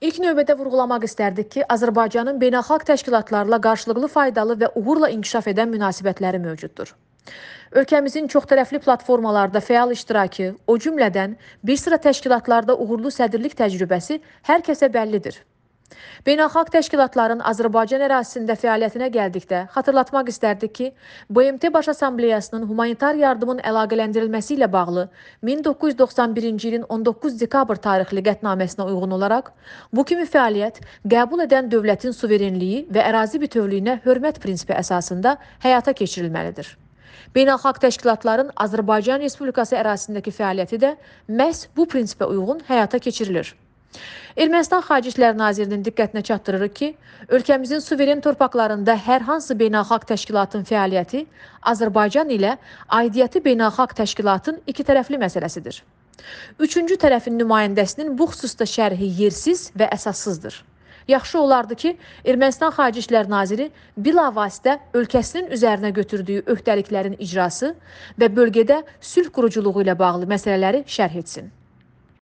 İlk növbədə vurğulamaq istərdik ki, Azərbaycanın beynəlxalq təşkilatlarla qarşılıqlı faydalı və uğurla inkişaf edən münasibətləri mövcuddur. Ölkəmizin çoxtərəfli platformalarda fəal iştirakı, o cümlədən bir sıra təşkilatlarda uğurlu sədrlik təcrübəsi hər kəsə bəllidir. Beynəlxalq təşkilatların Azərbaycan ərazisində fəaliyyətinə gəldikdə xatırlatmaq istərdik ki, BMT Baş Assambleyasının humanitar yardımın əlaqələndirilməsi ilə bağlı 1991-ci ilin 19 dekabr tarixli qətnaməsinə uyğun olaraq bu kimi fəaliyyət qəbul edən dövlətin suverenliyi və ərazi bütövlüyünə hörmət prinsipi əsasında həyata keçirilməlidir. Beynəlxalq təşkilatların Azərbaycan Respublikası ərazisindəki fəaliyyəti də məhz bu prinsipə uyğun həyata keçirilir. Ermənistan Xarici İşlər Nazirliyinin diqqətinə çatdırırıq ki, ölkəmizin suveren torpaqlarında hər hansı beynəlxalq təşkilatın fəaliyyəti Azərbaycan ilə aidiyyəti beynəlxalq təşkilatın ikitərəfli məsələsidir. Üçüncü tərəfin nümayəndəsinin bu xüsusda şərhi yersiz və əsassızdır. Yaxşı olardı ki, Ermənistan Xarici İşlər Naziri bilavasitə ölkəsinin üzərinə götürdüyü öhdəliklərin icrası və bölgədə sülh quruculuğu ilə bağlı məsələləri şərh etsin.